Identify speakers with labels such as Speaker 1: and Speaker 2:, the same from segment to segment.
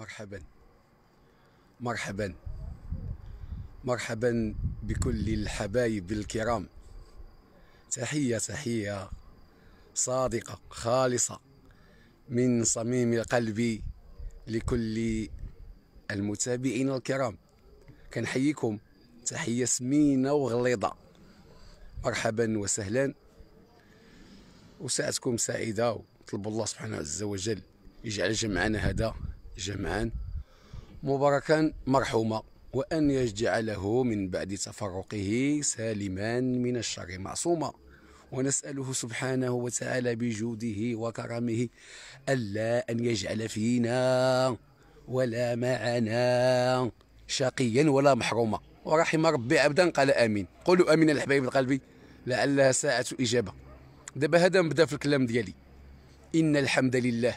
Speaker 1: مرحبا مرحبا مرحبا بكل الحبايب الكرام تحية تحية صادقة خالصة من صميم القلب لكل المتابعين الكرام كنحييكم تحية سمينة وغليظة مرحبا وسهلا وساعتكم سعيدة وطلب الله سبحانه عز وجل يجعل جمعنا هذا جمعا مباركا مرحوما وأن يجعله من بعد تفرقه سالما من الشر معصوما ونسأله سبحانه وتعالى بجوده وكرمه ألا أن يجعل فينا ولا معنا شقيا ولا محروما ورحم ربي عبدا قال امين قولوا امين الحبايب القلبي لعلها ساعه اجابه دابا هذا نبدا في الكلام ديالي ان الحمد لله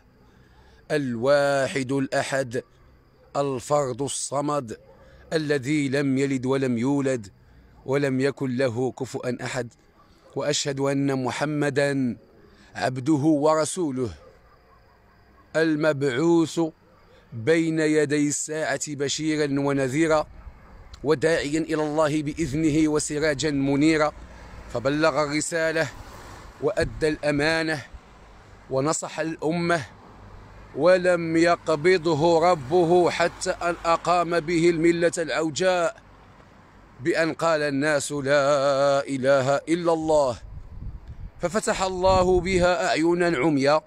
Speaker 1: الواحد الأحد الفرد الصمد الذي لم يلد ولم يولد ولم يكن له كفؤا أحد وأشهد أن محمدا عبده ورسوله المبعوث بين يدي الساعة بشيرا ونذيرا وداعيا إلى الله بإذنه وسراجا منيرا فبلغ الرسالة وأدى الأمانة ونصح الأمة ولم يقبضه ربه حتى أن أقام به الملة العوجاء بأن قال الناس لا إله إلا الله ففتح الله بها أعينا عميا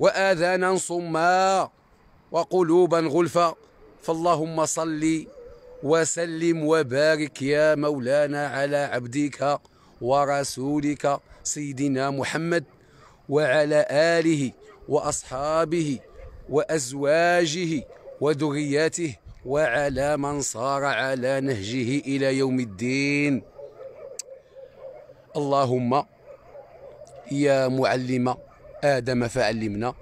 Speaker 1: وآذانا صما وقلوبا غلفا فاللهم صل وسلم وبارك يا مولانا على عبدك ورسولك سيدنا محمد وعلى آله وأصحابه وأزواجه وذرياته وعلى من صار على نهجه إلى يوم الدين اللهم يا معلم آدم فعلمنا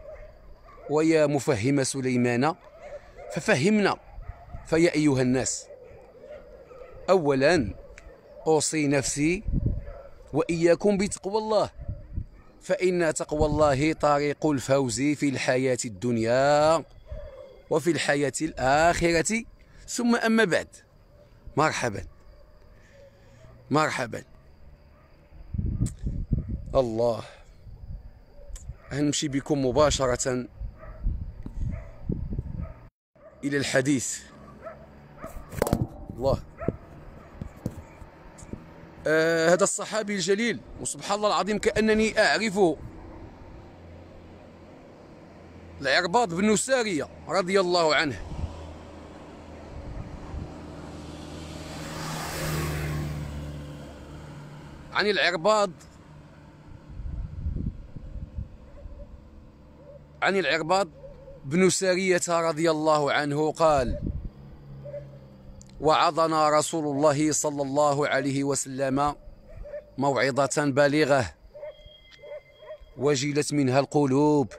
Speaker 1: ويا مفهم سليمان ففهمنا فيا أيها الناس أولا أوصي نفسي وإياكم بتقوى الله فإن تقوى الله طريق الفوز في الحياة الدنيا وفي الحياة الآخرة ثم أما بعد مرحبا مرحبا الله هنمشي بكم مباشرة إلى الحديث الله آه، هذا الصحابي الجليل وسبحان الله العظيم كأنني أعرفه العرباض بن سارية رضي الله عنه عن العرباض عن العرباض بن سارية رضي الله عنه قال وعظنا رسول الله صلى الله عليه وسلم موعظة بالغة وجلت منها القلوب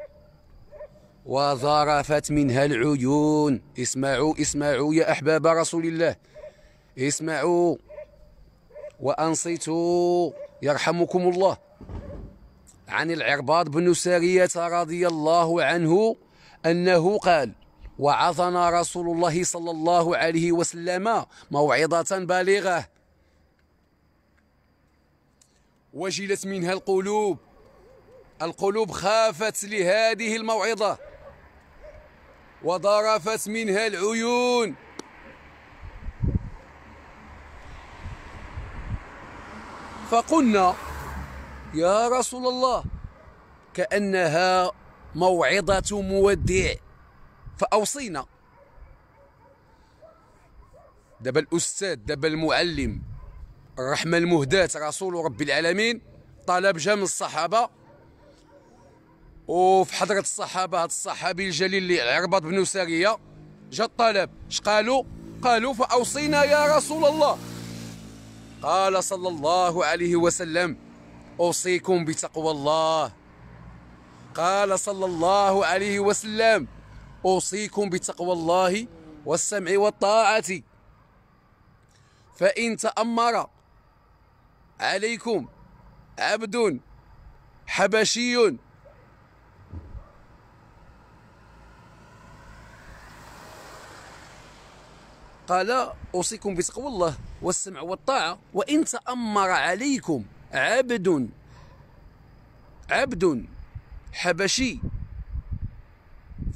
Speaker 1: وظرفت منها العيون اسمعوا اسمعوا يا أحباب رسول الله اسمعوا وأنصتوا يرحمكم الله عن العرباض بن سارية رضي الله عنه أنه قال وعظنا رسول الله صلى الله عليه وسلم موعظة بالغة وجلت منها القلوب القلوب خافت لهذه الموعظة وضرفت منها العيون فقلنا يا رسول الله كأنها موعظة مودع فأوصينا دابا الأستاذ دابا المعلم الرحمة المهداة رسول رب العالمين طلب جا من الصحابة وفي حضرة الصحابة هذا الصحابي الجليل اللي عربط بن سارية جا الطلب اش قالوا؟ قالوا فأوصينا يا رسول الله قال صلى الله عليه وسلم أوصيكم بتقوى الله قال صلى الله عليه وسلم أوصيكم بتقوى الله والسمع والطاعة فإن تأمر عليكم عبد حبشي قال أوصيكم بتقوى الله والسمع والطاعة وإن تأمر عليكم عبد عبد حبشي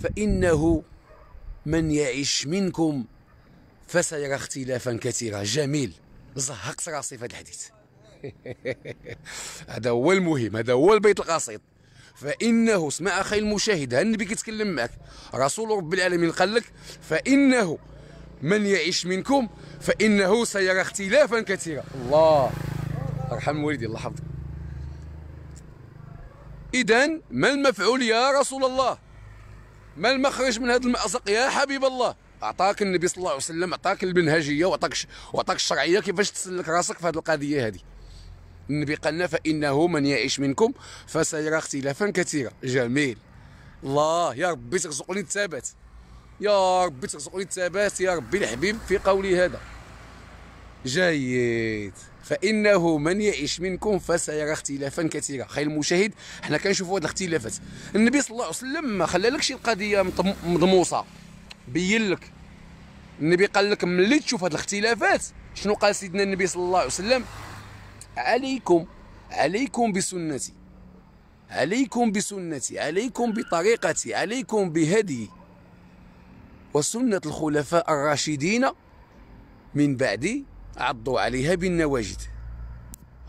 Speaker 1: فإنه من يعيش منكم فسيرى اختلافا كثيرا جميل زهقت راسي في هذا الحديث هذا هو المهم هذا هو البيت القصيد فإنه اسمع أخي المشاهد ها النبي كيتكلم معك رسول رب العالمين قال لك فإنه من يعيش منكم فإنه سيرى اختلافا كثيرا الله ارحم والدي الله يحفظك إذا ما المفعول يا رسول الله ما المخرج من هذا المأزق يا حبيب الله اعطاك النبي صلى الله عليه وسلم اعطاك المنهجيه واعطاك واعطاك الشرعيه كيفاش تسلك راسك في هذه القضيه هذه النبي قالنا فانه من يعيش منكم فسيرى اختلافا كثيرا جميل الله يا ربي ترزقني الثبات يا ربي ترزقني الثبات يا ربي الحبيب في قولي هذا جيد فانه من يعيش منكم فسيرى اختلافا كثيرا خي المشاهد حنا كنشوفوا هاد الاختلافات النبي صلى الله عليه وسلم ما خلالكش القضيه مضموصه بين لك النبي قال لك ملي تشوف هاد الاختلافات شنو قال سيدنا النبي صلى الله عليه وسلم عليكم عليكم بسنتي عليكم بسنتي عليكم بطريقتي عليكم بهدي وسنة الخلفاء الراشدين من بعدي عضوا عليها بالنواجد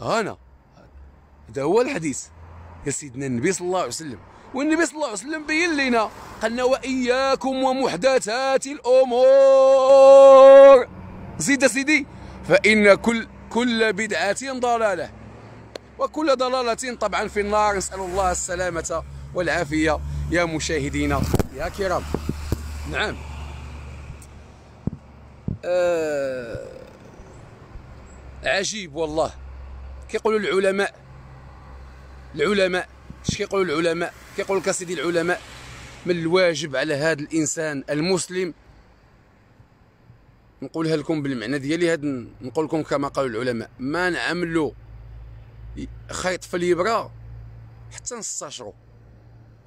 Speaker 1: هنا هذا هو الحديث يا سيدنا النبي صلى الله عليه وسلم والنبي صلى الله عليه وسلم بين لنا قال لنا واياكم ومحدثات الامور زيد سيدي فان كل كل بدعه ضلاله وكل ضلاله طبعا في النار نسال الله السلامه والعافيه يا مشاهدينا يا كرام نعم آه عجيب والله كيقولوا العلماء العلماء اش كيقولوا العلماء كيقولوا لك سيدي العلماء من الواجب على هذا الانسان المسلم نقولها لكم بالمعنى ديالي هاد نقول لكم كما قالوا العلماء ما نعملوا خيط في الابره حتى نستشروا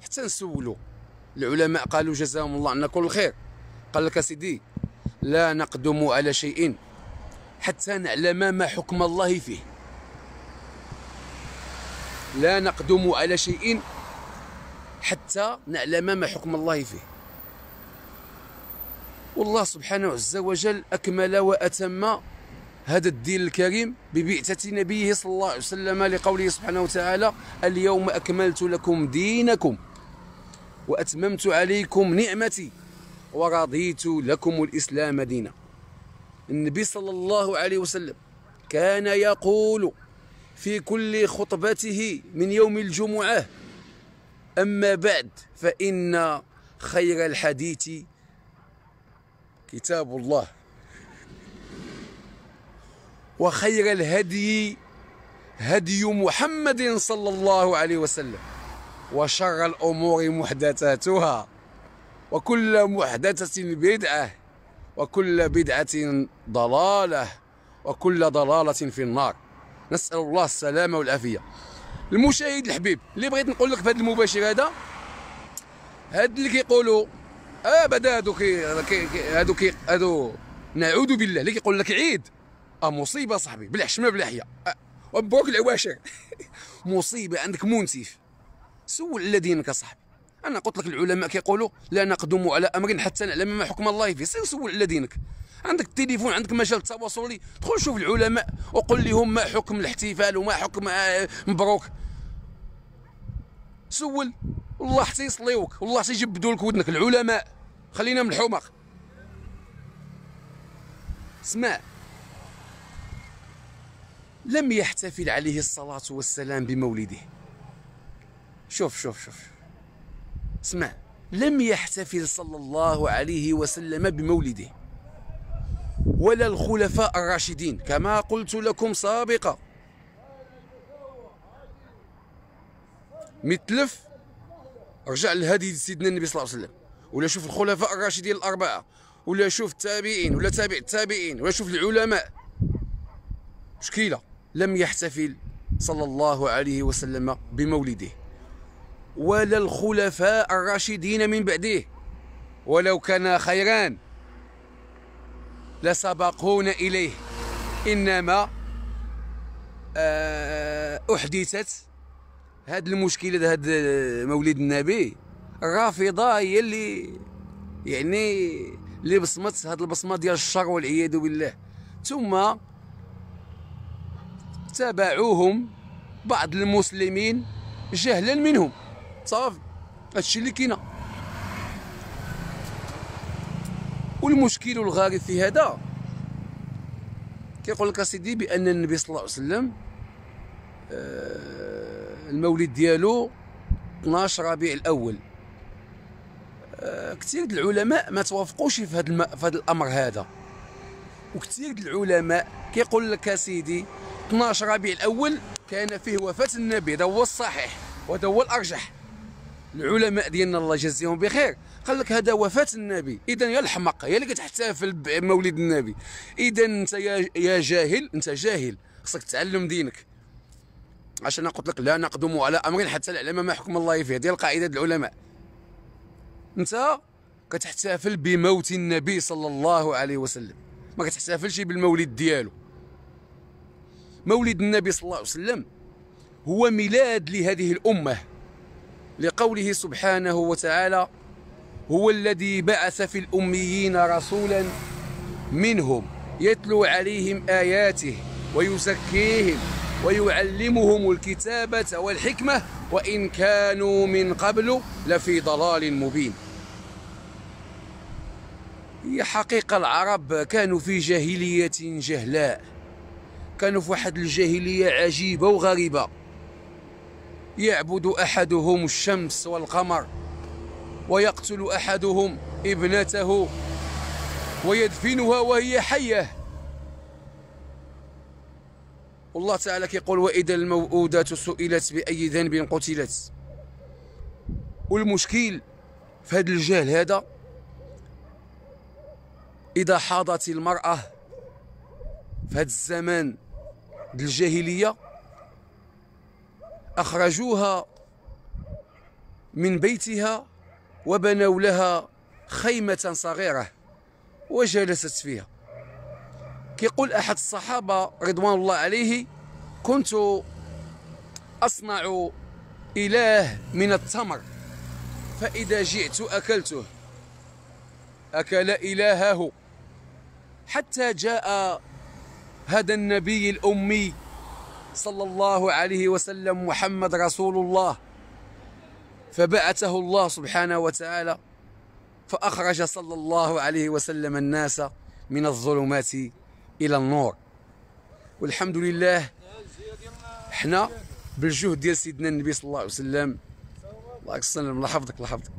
Speaker 1: حتى نسولوا العلماء قالوا جزاهم الله عنا كل خير قال لك سيدي لا نقدم على شيء حتى نعلم ما حكم الله فيه لا نقدم على شيء حتى نعلم ما حكم الله فيه والله سبحانه عز وجل أكمل وأتم هذا الدين الكريم ببعثة نبيه صلى الله عليه وسلم لقوله سبحانه وتعالى اليوم أكملت لكم دينكم وأتممت عليكم نعمتي ورضيت لكم الإسلام دينا النبي صلى الله عليه وسلم كان يقول في كل خطبته من يوم الجمعة أما بعد فإن خير الحديث كتاب الله وخير الهدي هدي محمد صلى الله عليه وسلم وشر الأمور محدثاتها وكل محدثة بدعة وكل بدعة ضلالة وكل ضلالة في النار نسأل الله السلامة والعافية المشاهد الحبيب اللي بغيت نقول لك في هذا المباشر هذا هاد اللي كيقولوا اه بدا هادو كي هادو كي هادو نعوذ بالله اللي كيقول لك عيد اه مصيبه صاحبي بالحشمه بلاحيه آه العواشر مصيبه عندك منسف سول على دينك صاحبي انا قلت لك العلماء كيقولوا لا نقدم على امر حتى نعلم ما حكم الله فيه سير سول على دينك عندك التليفون عندك مجال تواصلي دخل شوف العلماء وقل لهم ما حكم الاحتفال وما حكم آه، مبروك سول والله حتى يصليوك والله حتى يجبدوا لك ودنك العلماء خلينا من الحمق اسمع لم يحتفل عليه الصلاة والسلام بمولده شوف شوف شوف اسمع لم يحتفل صلى الله عليه وسلم بمولده ولا الخلفاء الراشدين كما قلت لكم سابقا متلف رجع لهدي سيدنا النبي صلى الله عليه وسلم ولا شوف الخلفاء الراشدين الاربعه ولا شوف التابعين ولا تابع التابعين ولا شوف العلماء مشكله لم يحتفل صلى الله عليه وسلم بمولده ولا الخلفاء الراشدين من بعده ولو كان خيران لسبقون إليه إنما آه، أحدثت هاد المشكلة هاد مولد النبي الرافضة هي اللي يعني اللي بصمت هاد البصمة ديال الشر والعياذ بالله ثم تابعوهم بعض المسلمين جهلا منهم صافي هادشي اللي كاين والمشكل الغالي في هذا كيقول لك اسيدي بان النبي صلى الله عليه وسلم آه، المولد ديالو 12 ربيع الاول آه، كثير ديال العلماء ما توافقوش في هذا في هذا الامر هذا وكثير ديال العلماء كيقول لك اسيدي 12 ربيع الاول كان فيه وفاه النبي هذا هو الصحيح وهذا هو الارجح العلماء ديالنا الله يجازيهم بخير قال لك هذا وفاه النبي اذا يا الحمق هي اللي كتحتفل بمولد النبي اذا انت يا جاهل انت جاهل خصك تعلم دينك عشان قلت لك لا نقدم على امر حتى نعلم ما حكم الله فيه ديال قاعده العلماء انت كتحتفل بموت النبي صلى الله عليه وسلم ما كتحتفلش بالمولد ديالو مولد النبي صلى الله عليه وسلم هو ميلاد لهذه الامه لقوله سبحانه وتعالى هو الذي بعث في الأميين رسولا منهم يتلو عليهم آياته ويزكيهم ويعلمهم الكتابة والحكمة وإن كانوا من قبل لفي ضلال مبين هي حقيقة العرب كانوا في جاهلية جهلاء كانوا في واحد الجاهلية عجيبة وغريبة يعبد أحدهم الشمس والقمر ويقتل أحدهم ابنته ويدفنها وهي حية والله تعالى كيقول وإذا الموءودة سئلت بأي ذنب قتلت والمشكل في هذا الجهل هذا إذا حاضت المرأة في هذا الزمان الجاهلية أخرجوها من بيتها وبنوا لها خيمة صغيرة وجلست فيها كيقول أحد الصحابة رضوان الله عليه كنت أصنع إله من التمر فإذا جئت أكلته أكل إلهه حتى جاء هذا النبي الأمي صلى الله عليه وسلم محمد رسول الله فبعثه الله سبحانه وتعالى فأخرج صلى الله عليه وسلم الناس من الظلمات إلى النور والحمد لله احنا بالجهد ديال سيدنا النبي صلى الله عليه وسلم الله يسلم الله يحفظك الله يحفظك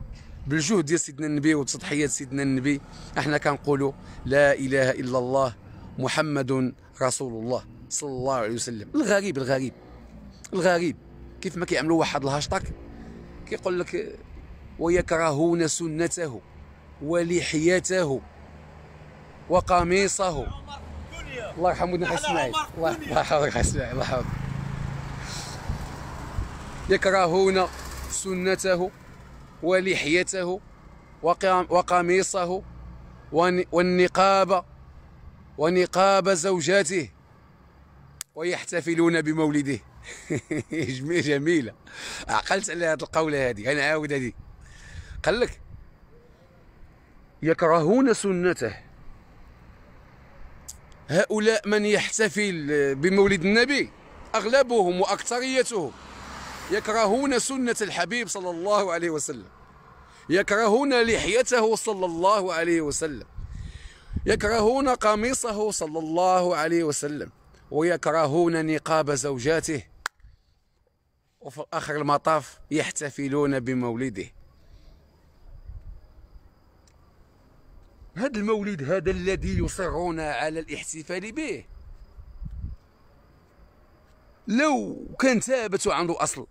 Speaker 1: بالجهد ديال سيدنا النبي وتضحيات سيدنا النبي احنا كنقولوا لا اله الا الله محمد رسول الله صلى الله عليه وسلم الغريب الغريب الغريب كيف ما كيعملوا واحد الهاشتاك كيقول لك ويكرهون سنته ولحيته وقميصه الله يرحم ودنا حي اسماعيل الله يحفظك حي اسماعيل الله يحفظك يكرهون سنته ولحيته وقميصه ونقاب ونقاب زوجاته ويحتفلون بمولده جميله عقلت على هذه القوله هذه انا عاود هذه قال لك يكرهون سنته هؤلاء من يحتفل بمولد النبي اغلبهم واكثريتهم يكرهون سنه الحبيب صلى الله عليه وسلم يكرهون لحيته صلى الله عليه وسلم يكرهون قميصه صلى الله عليه وسلم ويكرهون نقاب زوجاته وفي آخر المطاف يحتفلون بمولده هذا المولد هذا الذي يصرون على الاحتفال به لو كان ثابت عنده أصل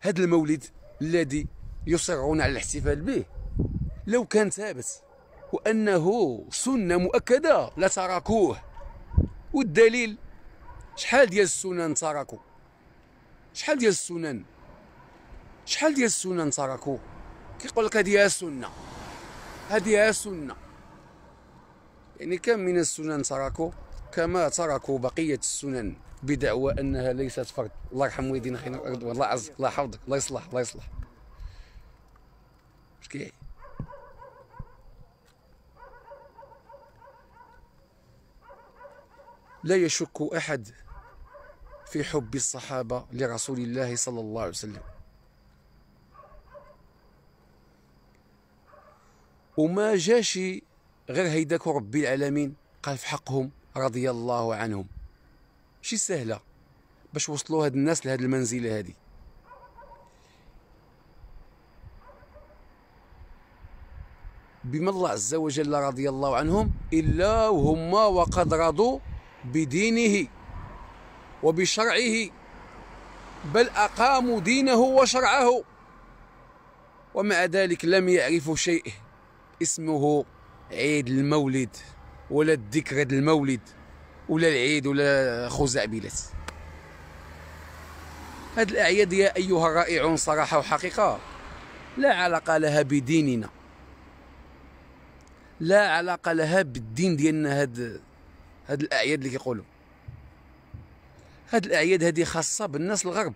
Speaker 1: هذا المولد الذي يصرون على الاحتفال به لو كان ثابت وأنه سنة مؤكدة لتركوه والدليل شحال ديال السنن تركوا شحال ديال السنن شحال ديال السنن تركوا كيقول لك هذه هي سنه هذه هي سنه يعني كم من السنن تركوا كما تركوا بقيه السنن بدعوى انها ليست فرد الله يرحم والدينا خينا الارض والله عز الله يحفظك الله يصلح الله يصلح اش لا يشك احد في حب الصحابة لرسول الله صلى الله عليه وسلم وما جاش غير هيداك ربي العالمين قال في حقهم رضي الله عنهم شي سهله باش وصلوا هاد الناس لهاد المنزله هادي بما الله عز وجل رضي الله عنهم الا وهما وقد رضوا بدينه وبشرعه بل أقاموا دينه وشرعه ومع ذلك لم يعرفوا شيء اسمه عيد المولد ولا الذكرى المولد ولا العيد ولا خزعبلات هذه الأعياد يا أيها الرائعون صراحة وحقيقة لا علاقة لها بديننا لا علاقة لها بالدين ديالنا هاد هاد الأعياد اللي كيقولوا هاد الاعياد هذه خاصه بالناس الغرب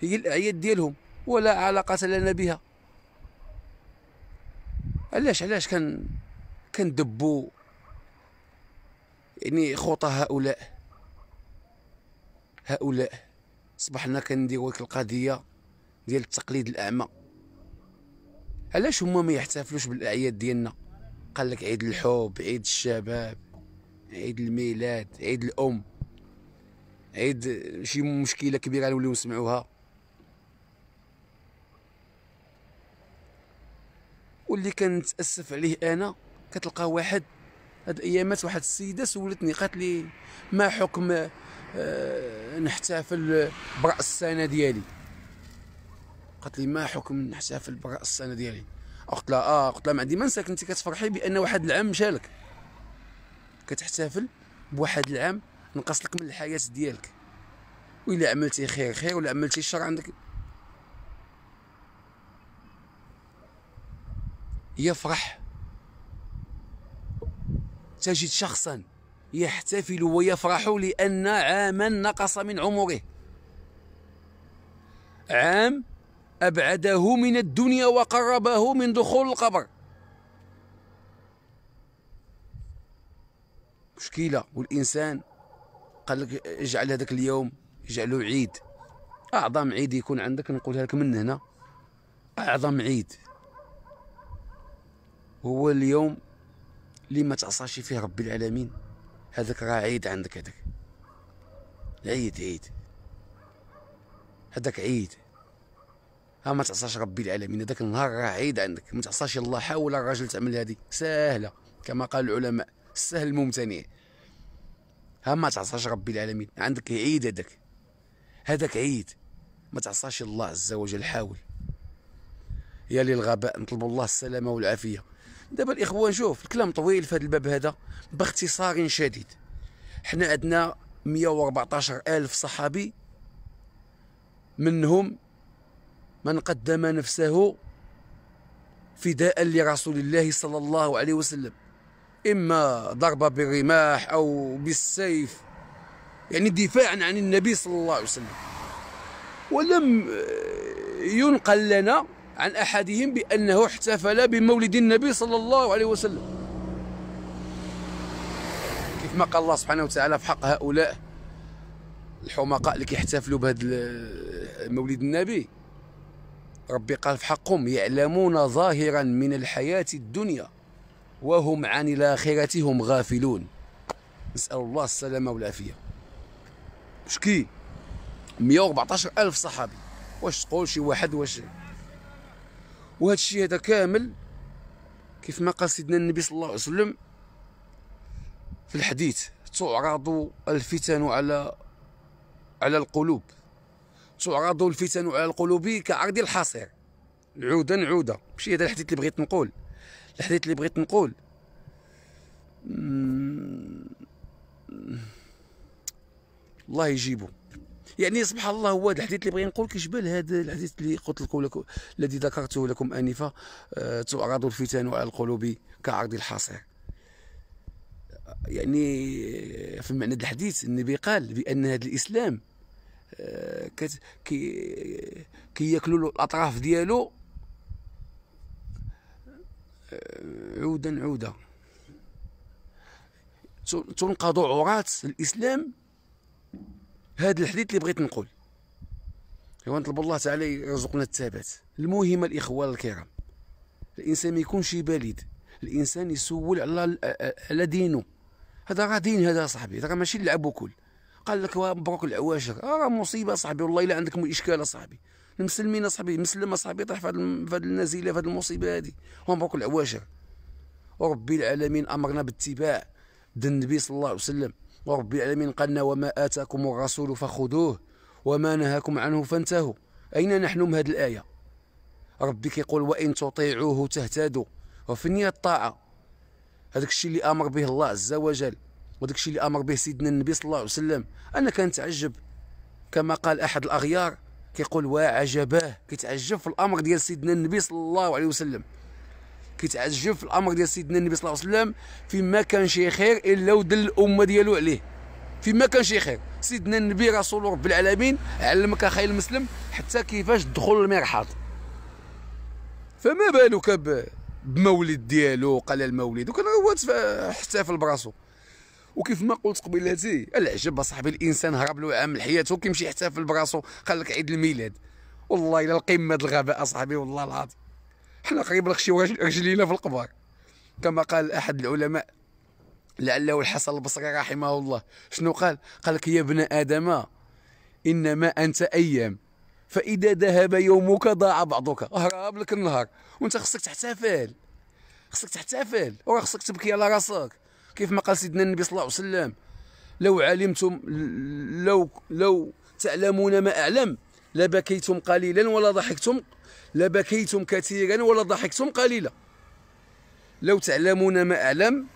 Speaker 1: هي الاعياد ديالهم ولا علاقه لنا بها علاش علاش كان كندبوا يعني خطى هؤلاء هؤلاء صبحنا كنديروا ديك القضيه ديال التقليد الاعمى علاش هما ما يحتفلوش بالاعياد ديالنا قال لك عيد الحب عيد الشباب عيد الميلاد عيد الام عيد شي مشكله كبيره غنوليو نسمعوها واللي كنتاسف عليه انا كتلقى واحد هاد الايامات واحد السيده سولتني قالت لي ما حكم أه نحتفل براس السنه ديالي قالت لي ما حكم نحتفل براس السنه ديالي قلت لها اه قلت لها ما عندي ما نساك انت كتفرحي بان واحد العام مشالك كتحتفل بواحد العام نقص لك من الحياه ديالك وإلا عملتي خير خير ولا عملتي شر عندك يفرح تجد شخصا يحتفل ويفرح لأن عاما نقص من عمره عام أبعده من الدنيا وقربه من دخول القبر مشكلة والإنسان قال لك اجعل هذاك اليوم اجعلو عيد اعظم عيد يكون عندك نقولها لك من هنا اعظم عيد هو اليوم اللي ما تعصاش فيه رب العالمين هذاك راه عيد عندك هذاك العيد عيد هذاك عيد ها ما تعصاش ربي العالمين هذاك النهار راه عيد عندك ما تعصاش الله حاول الراجل تعمل هذه سهله كما قال العلماء السهل الممتنع ها ما تعصاش ربي العالمين عندك عيد هذاك هذاك عيد ما تعصاش الله عز وجل حاول يا للغباء نطلبوا الله السلامه والعافيه دابا الاخوان شوف الكلام طويل في هذا الباب هذا باختصار شديد حنا عندنا 114 ألف صحابي منهم من قدم نفسه فداء لرسول الله صلى الله عليه وسلم إما ضربة بالرماح أو بالسيف يعني دفاعا عن النبي صلى الله عليه وسلم ولم آه، ينقل لنا عن أحدهم بأنه احتفل بمولد النبي صلى الله عليه وسلم كيف ما قال الله سبحانه وتعالى في حق هؤلاء الحمقاء اللي كيحتفلوا بهذا آه، مولد النبي ربي قال في حقهم يعلمون ظاهرا من الحياة الدنيا وهم عن الآخرة هم غافلون نسأل الله السلامة والعافية شكي 114 ألف صحابي واش تقول شي واحد واش وهذا الشيء هذا كامل كيف ما قال سيدنا النبي صلى الله عليه وسلم في الحديث تعرض الفتن على على القلوب تعرض الفتن على القلوب كعرض الحصير عودا عودا ماشي هذا الحديث اللي بغيت نقول الحديث اللي بغيت نقول الله يجيبه يعني سبحان الله هو هذا الحديث اللي بغي نقول كيشبه هذا الحديث اللي قلت لكم لكم الذي ذكرته لكم انفا آه، تعرض الفتن على القلوب كعرض الحصير يعني آه، في معنى الحديث النبي قال بان هذا الاسلام آه، كي كياكلوا الاطراف ديالو عودا عودا تنقض عورات الاسلام هذا الحديث اللي بغيت نقول ايوا نطلب الله تعالى يرزقنا الثبات المهم الاخوان الكرام الانسان ما يكونش بليد الانسان يسول على على دينه هذا راه دين هذا صاحبي هذا راه ماشي لعب وكل قال لك مبروك العواشر راه مصيبه صاحبي والله الا عندك اشكال صاحبي مسلمين اصاحبي مسلم اصاحبي طاح في هذه النزيله في هذه المصيبه هادي هم برك العواشر وربي العالمين امرنا باتباع النبي صلى الله عليه وسلم وربي العالمين قالنا وما آتاكم الرسول فخذوه وما نهاكم عنه فانتهوا أين نحن من هذه الآية ربي كيقول وإن تطيعوه تهتدوا وفي النية الطاعة هذاك الشيء اللي أمر به الله عز وجل وذاك الشيء اللي أمر به سيدنا النبي صلى الله عليه وسلم أنا كنتعجب كما قال أحد الأغيار كيقول وعجباه كيتعجب في الامر ديال سيدنا النبي صلى الله عليه وسلم كيتعجب في الامر ديال سيدنا النبي صلى الله عليه وسلم فيما كان شي خير الا ودل الامه ديالو عليه فيما كان شي خير سيدنا النبي رسول رب العالمين علمك اخي المسلم حتى كيفاش تدخل المرحاض فما بالك بمولد ديالو قال المولد وكان هو احتفل براسو وكيف ما قلت قبيلتي العجب صاحبي الانسان هرب له عام حياته كيمشي يحتفل براسو قال لك عيد الميلاد والله الا القمه الغباء اصاحبي والله العظيم حنا قريب نخشيو رجلينا في القبر كما قال احد العلماء لعله الحسن البصري رحمه الله شنو قال قال لك يا ابن ادم انما انت ايام فاذا ذهب يومك ضاع بعضك هرب لك النهار وانت خصك تحتفل خصك تحتفل وراه خصك تبكي على راسك كيف ما قال سيدنا النبي صلى الله عليه وسلم لو علمتم لو لو تعلمون ما أعلم لبكيتم قليلا ولا ضحكتم لبكيتم كثيرا ولا ضحكتم قليلا لو تعلمون ما أعلم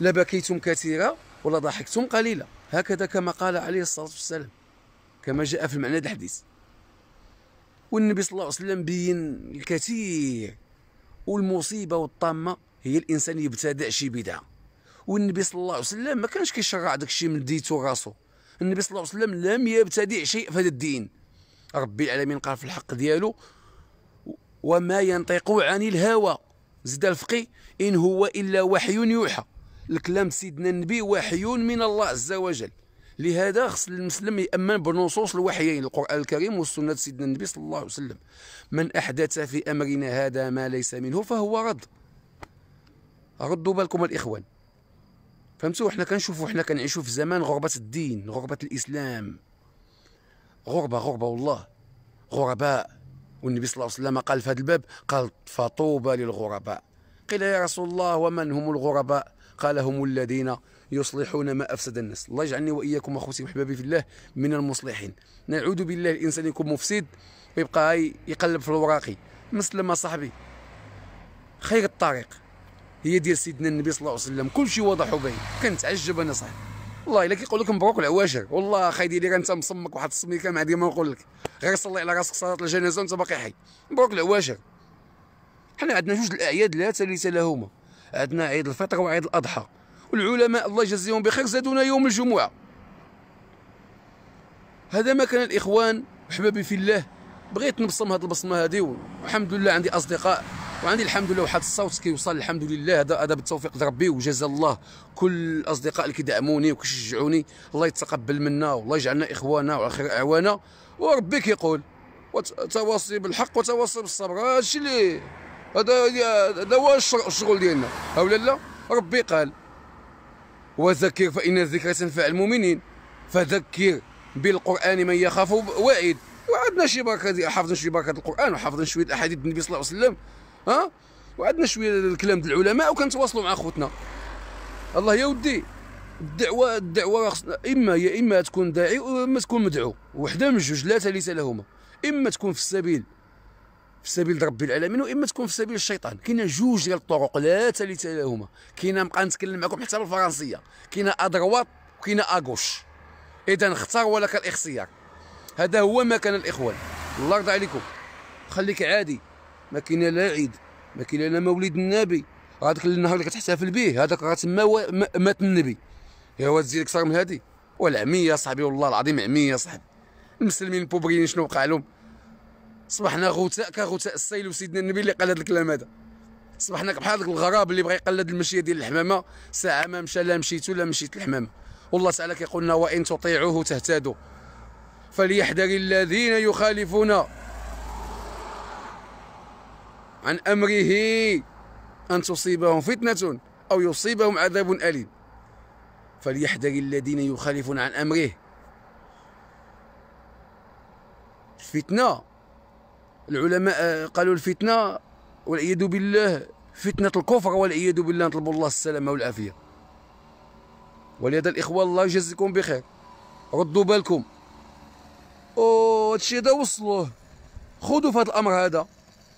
Speaker 1: لبكيتم كثيرا ولا ضحكتم قليلا هكذا كما قال عليه الصلاة والسلام كما جاء في المعنى الحديث والنبي صلى الله عليه وسلم بين الكثير والمصيبة والطامة هي الانسان يبتدع شي بدعه والنبي صلى الله عليه وسلم ما كانش كيشرع داك الشيء من ديتو راسو النبي صلى الله عليه وسلم لم يبتدع شيء في هذا الدين ربي العالمين قال في الحق ديالو وما ينطق عن الهوى زد الفقي ان هو الا وحي يوحى الكلام سيدنا النبي وحي من الله عز وجل لهذا خص المسلم يامن بنصوص الوحيين القران الكريم والسنه سيدنا النبي صلى الله عليه وسلم من احدث في امرنا هذا ما ليس منه فهو رد ردوا بالكم الاخوان فهمتوا حنا كنشوفوا حنا كنعيشوا في زمان غربه الدين غربه الاسلام غربه غربه والله غرباء والنبي صلى الله عليه وسلم قال في هذا الباب قال فطوبى للغرباء قيل يا رسول الله ومن هم الغرباء قال هم الذين يصلحون ما افسد الناس الله يجعلني واياكم اخوتي واحبابي في الله من المصلحين نعوذ بالله الانسان يكون مفسد ويبقى يقلب في الوراقي مسلم صاحبي خير الطريق هي ديال سيدنا النبي صلى الله عليه وسلم كل شيء واضح وباين كنتعجب انا صح والله الا كيقول لك مبروك العواشر والله خايدي ديالي انت مصمك واحد السميكه مع ديما نقول لك غير صلي على راسك صلاه الجنازه وانت باقي حي مبروك العواشر حنا عندنا جوج الاعياد لا ثالث لهما عندنا عيد الفطر وعيد الاضحى والعلماء الله يجزيهم بخير زادونا يوم الجمعه هذا ما كان الاخوان احبابي في الله بغيت نبصم هذه البصمه هذه والحمد لله عندي اصدقاء وعندي الحمد لله واحد الصوت كيوصل الحمد لله هذا هذا بالتوفيق ديال ربي وجزا الله كل الاصدقاء اللي كيدعموني وكيشجعوني الله يتقبل منا والله يجعلنا اخوانا وعلى خير اعوانا وربي كيقول تواصي بالحق وتواصي بالصبر هذا الشيء اللي هذا هذا هو الشغل ديالنا اولا لا ربي قال وذكر فان الذكرى تنفع المؤمنين فذكر بالقران من يخاف وعيد وعندنا شي بركه حافظنا شي بركه القران وحافظنا شويه الاحاديث النبي صلى الله عليه وسلم ها وعندنا شويه الكلام ديال العلماء وكنتواصلوا مع خوتنا الله يا ودي الدعوه الدعوه اما يا اما تكون داعي واما تكون مدعو وحده من جوج لا ليس لهما اما تكون في السبيل في سبيل ربي العالمين واما تكون في سبيل الشيطان كاينه جوج ديال الطرق لا ثالث لهما كاينه نبقى نتكلم معكم حتى بالفرنسيه كاينه ادروات وكاينه اغوش اذا اختار ولك الاختيار هذا هو ما كان الاخوان الله يرضى عليكم خليك عادي ما كاين لا عيد ما كاين لا مولد النبي هذاك النهار اللي كتحتفل به هذاك تما مات النبي يا واد تزيد اكثر من هذه والعميه صاحبي والله العظيم عميه صاحبي المسلمين البوبريين شنو وقع لهم صبحنا غثاء كغثاء السيل وسيدنا النبي اللي قال هذا الكلام هذا صبحنا بحال ذاك الغراب اللي بغى يقلد المشيه ديال الحمامه ساعه ما مشى لا مشيت ولا مشيت الحمامه والله تعالى كيقول لنا وان تطيعوه تهتدوا فليحذر الذين يخالفون عن أمره أن تصيبهم فتنة أو يصيبهم عذاب أليم فليحذر الذين يخالفون عن أمره الفتنة العلماء آه، قالوا الفتنة والعياذ بالله فتنة الكفر والعياذ بالله نطلب الله السلامة والعافية ولهذا الإخوة الله يجزيكم بخير ردوا بالكم أو هادشي هذا وصلوه خذوا في هذا الأمر هذا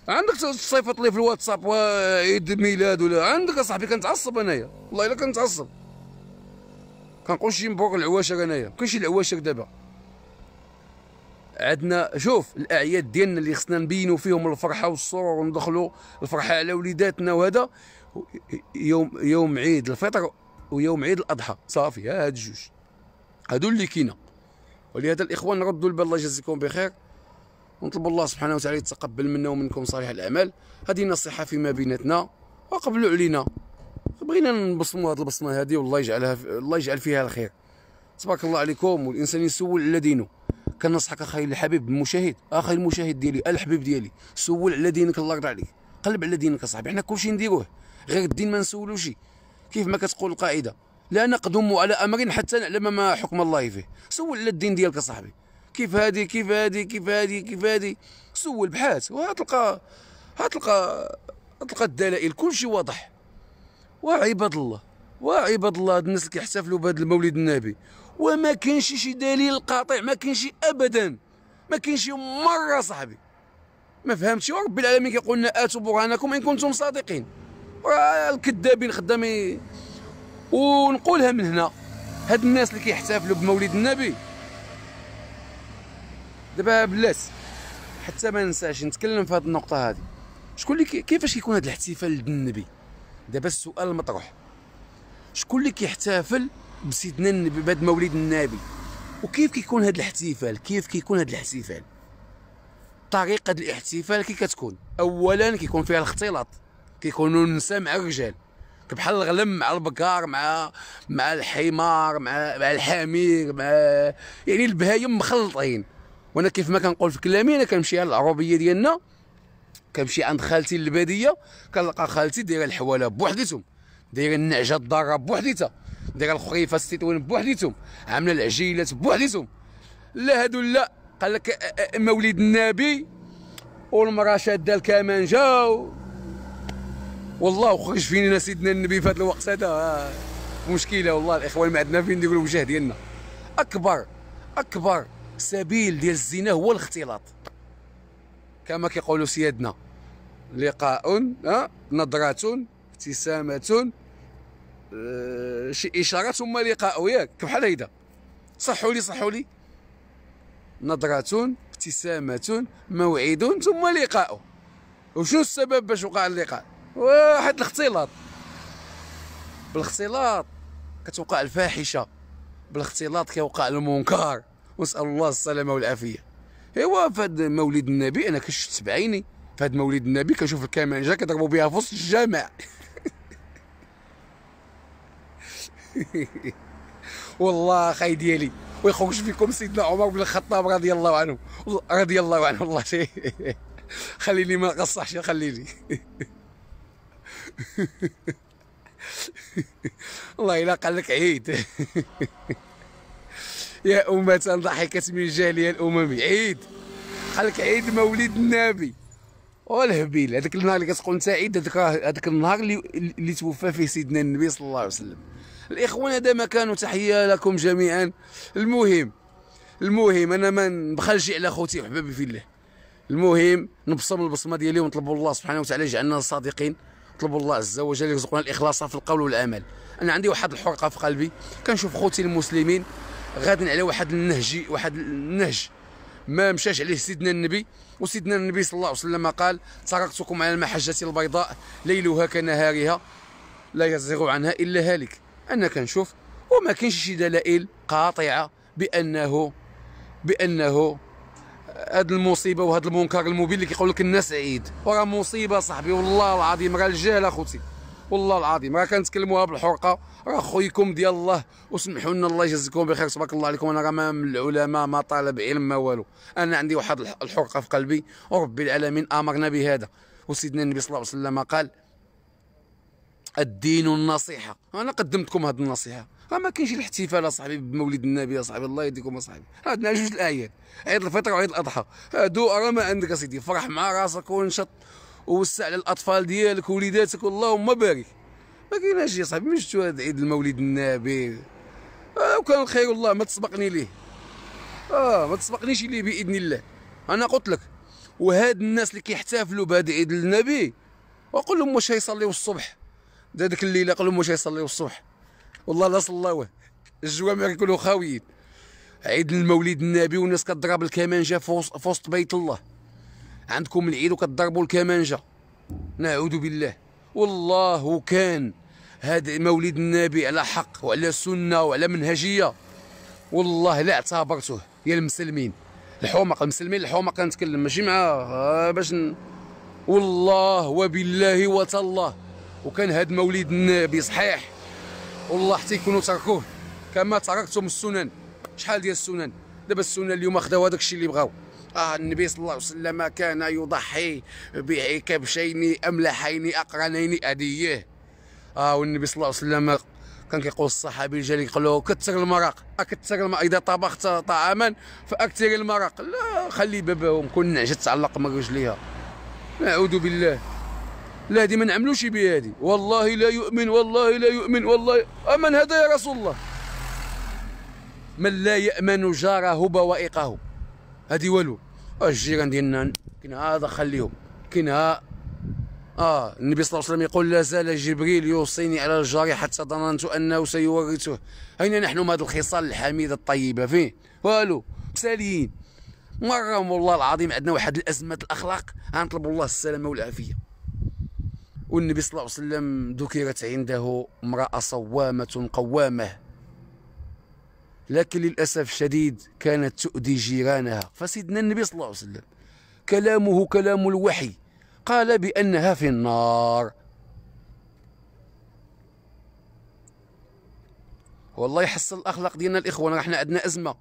Speaker 1: عندك تصيفط لي في الواتساب عيد ميلاد ولا عندك اصاحبي كنتعصب انايا والله الا كنتعصب كنقول شي مبروك العواشر انايا ما العواشر دابا عندنا شوف الاعياد ديالنا اللي خصنا نبينوا فيهم الفرحه والسرور وندخلوا الفرحه على وليداتنا وهذا يوم يوم عيد الفطر ويوم عيد الاضحى صافي هاد جوج هادو اللي كاينه ولهذا الاخوان ردوا البال الله يجازيكم بخير ونطلب الله سبحانه وتعالى يتقبل منا ومنكم صالح الاعمال هذه نصيحه فيما بيناتنا وقبلوا علينا بغينا نبصموا هذه البصمه هذه والله يجعلها الله يجعل فيها الخير تبارك الله عليكم والانسان يسول على دينه كنصحك اخي الحبيب المشاهد اخي المشاهد ديالي الحبيب ديالي سول على دينك الله يرضى عليك قلب على دينك اصاحبي حنا كلشي نديروه غير الدين ما نسولوش كيف ما كتقول القاعده لا نقدم على امر حتى نعلم ما حكم الله فيه سول على الدين ديالك اصاحبي كيف هادي كيف هادي كيف هادي كيف هادي سول بحاس وهتلقى هتلقى هتلقى الدلائل كلشي واضح وعباد الله وعباد الله هاد الناس اللي كيحتفلوا بهذا المولد النبي وما كانش شي دليل قاطع ما كانش ابدا ما كانش مره صاحبي ما فهمتش ورب العالمين كيقول لنا اتوا برهانكم ان كنتم صادقين راه الكذابين خدامين ونقولها من هنا هاد الناس اللي كيحتفلوا بمولد النبي دابا بلاس حتى ما ننساش نتكلم في هذه النقطه هذه شكون اللي كيفاش كيكون هذا الاحتفال بالنبي دابا السؤال المطروح شكون اللي كيحتفل بسيدنا النبي بعد مولد النبي وكيف كيكون هذا الاحتفال كيف كيكون هذا الاحتفال طريقه الاحتفال كي كتكون اولا كيكون فيها الاختلاط كيكونوا النساء مع الرجال بحال الغلم مع البقر مع مع الحمار مع مع الحمير مع يعني البهايم مخلطين وانا كيف ما كنقول في كلامي انا كنمشي على العروبيه ديالنا كنمشي عند خالتي للباديه كنلقى خالتي دايره الحواله بوحديتهم دايره النعجه الضاره بوحديتها دايره الخريفه السيتوين بوحديتهم عامله العجيلات بوحديتهم لا هادو لا قال لك مولد النبي والمراه شاده الكمانجه والله خرج فينا سيدنا النبي في هذا الوقت هذا مشكله والله الاخوان ما عندنا فين نديروا الوجه ديالنا اكبر اكبر سبيل ديال الزنا هو الاختلاط كما كيقولوا سيدنا لقاء نظرة ابتسامة آه، شي إشارة ثم لقاء ياك بحال هيدا صحوا لي صحوا لي نظرة ابتسامة موعد ثم لقاء وشو السبب باش وقع اللقاء واحد الاختلاط بالاختلاط كتوقع الفاحشة بالاختلاط كيوقع المنكر ونسال الله السلامه والعافيه ايوا فهاد مولد النبي انا كشفت بعيني فهاد مولد النبي كنشوف الكمانجه كيضربوا بها في وسط الجامع والله خاي ديالي ويخرج فيكم سيدنا عمر بن الخطاب رضي الله عنه رضي الله عنه والله شي خليني ما نقصحش خليني الله الا قال لك عيد يا أمة ضحكت من جالية الأممي عيد قال لك عيد مولد النبي والهبيل هذاك النهار اللي كتقول انت عيد هذاك النهار اللي اللي توفى فيه سيدنا النبي صلى الله عليه وسلم الاخوان هذا ما كانوا تحيه لكم جميعا المهم المهم انا ما نبخلش على خوتي وحبابي في الله المهم نبصم البصمه ديالي ونطلب الله سبحانه وتعالى يجعلنا صادقين نطلب الله عز وجل يرزقنا الاخلاص في القول والعمل انا عندي واحد الحرقه في قلبي كنشوف خوتي المسلمين غادي على واحد النهج واحد النهج ما مشاش عليه سيدنا النبي وسيدنا النبي صلى الله عليه وسلم قال تركتكم على المحجة البيضاء ليلها كنهارها لا يزغ عنها إلا هالك أنا كنشوف وما كاينش شي دلائل قاطعة بأنه بأنه آه، هاد المصيبه وهاد المنكر المبين اللي كيقول لك الناس عيد وراه مصيبه صاحبي والله العظيم راه الجهل اخوتي والله العظيم راه كنتكلموها بالحرقه راه خويكم ديال الله وسمحوا لنا الله يجزيكم بخير تبارك الله عليكم انا راه ما من العلماء ما طالب علم ما والو انا عندي واحد الحرقه في قلبي ورب العالمين امرنا بهذا وسيدنا النبي صلى الله عليه وسلم قال الدين النصيحه انا قدمتكم هذه النصيحه راه ما كاينش الاحتفال اصاحبي بمولد النبي اصاحبي الله يهديكم اصاحبي عندنا جوج الايات عيد الفطر وعيد الاضحى هادو راه ما عندك اصاحبي فرح مع راسك وانشط ووسع على الاطفال ديالك ووليداتك اللهم بارك ما كايناش يا صاحبي من شفتوا عيد المولد النبي آه، لو كان الخير والله ما تسبقني ليه اه ما تسبقنيش ليه باذن الله انا قلت لك وهاد الناس اللي كيحتفلوا بهذا عيد النبي وقول لهم واش يصليوا الصبح ذاك الليله قول لهم واش يصليوا الصبح والله لا صلاوه الجوامع كيكونوا خاويين عيد المولد النبي والناس كضرب الكمانجه في وسط بيت الله عندكم العيد وكتضربوا الكمانجه نعوذ بالله والله كان هذا مولد النبي على حق وعلى سنه وعلى منهجيه والله لا اعتبرته يا المسلمين الحومق المسلمين الحومق كنتكلم ماشي مع آه، باش ن... والله وبالله وتالله وكان هذا مولد النبي صحيح والله حتى يكونوا تركوه كما تركتم السنن شحال ديال السنن دابا السنن اليوم خداو هذاك الشيء اللي بغاو آه النبي صلى الله عليه وسلم كان يضحي بكبشين أملحين أقرنين أديه آه والنبي صلى الله عليه وسلم كان كيقول الصحابي الجليل قال له كثر المرق اكثر المرق اذا طبخت طعاما فاكثر المرق لا خلي بابا ونكون نعجه تعلق من رجليها اعوذ بالله لا هذه ما نعملوش بها هذه والله لا يؤمن والله لا يؤمن والله أمن هذا يا رسول الله من لا يأمن جاره بوائقه هادي والو آه، الجيران ديالنا كاين هذا خليهم كاين ها اه النبي صلى الله عليه وسلم يقول لا زال جبريل يوصيني على الجاري حتى ظننت انه سيورثه اين نحن من هذه الخصال الحميده الطيبه فين والو ساليين مره والله العظيم عندنا واحد الازمه الاخلاق غنطلب الله السلامه والعافيه والنبي صلى الله عليه وسلم ذكرت عنده امراه صوامه قوامه لكن للأسف الشديد كانت تؤذي جيرانها فسيدنا النبي صلى الله عليه وسلم كلامه كلام الوحي قال بأنها في النار والله يحسن الأخلاق ديالنا الإخوان راه احنا عندنا أزمة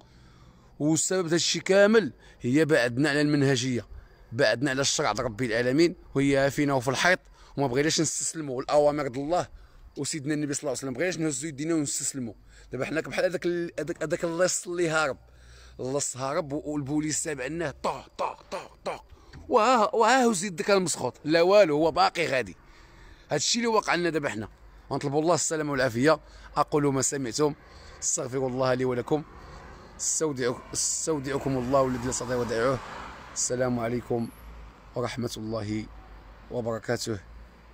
Speaker 1: والسبب هذا الشيء كامل هي بعدنا على المنهجية بعدنا على الشرع ديال ربي العالمين وهي فينا وفي الحيط وما بغيناش نستسلموا الأوامر ديال الله وسيدنا النبي صلى الله عليه وسلم بغيناش نهزوا يدينا ونستسلموا دابا حنا بحال هذاك هذاك اللص اللي هارب اللص هارب والبوليس سامع عنه طوح طوح طوح طه واه واه وزيد ذاك المسخوط لا والو هو باقي غادي هادشي اللي وقع لنا دابا حنا ونطلبوا الله السلامه والعافيه اقول ما سمعتم استغفر الله لي ولكم استودعكم استودعكم الله الذي لا يستطيع ودائعه السلام عليكم ورحمه الله وبركاته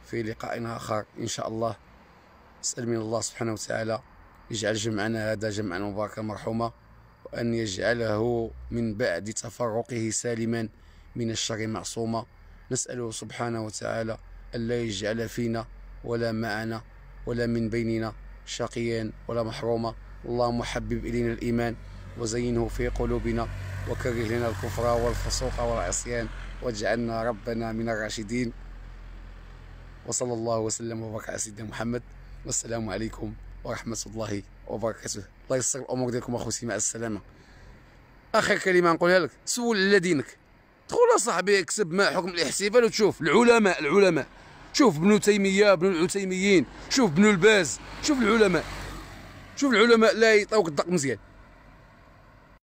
Speaker 1: في لقاء اخر ان شاء الله اسال من الله سبحانه وتعالى يجعل جمعنا هذا جمعا مباركا مرحوما وأن يجعله من بعد تفرقه سالما من الشر معصوما نسأله سبحانه وتعالى أن لا يجعل فينا ولا معنا ولا من بيننا شقيا ولا محروما اللهم حبب إلينا الإيمان وزينه في قلوبنا وكره لنا الكفر والفسوق والعصيان واجعلنا ربنا من الراشدين وصلى الله وسلم وبارك على سيدنا محمد والسلام عليكم ورحمة الله وبركاته الله يسر الأمور ديالكم أخوتي مع السلامة آخر كلمة نقولها لك سول على دينك دخل صاحبي اكسب ما حكم الاحتفال وتشوف العلماء العلماء شوف ابن تيمية ابن العثيميين شوف ابن الباز شوف العلماء شوف العلماء لا يطاوك الدق مزيان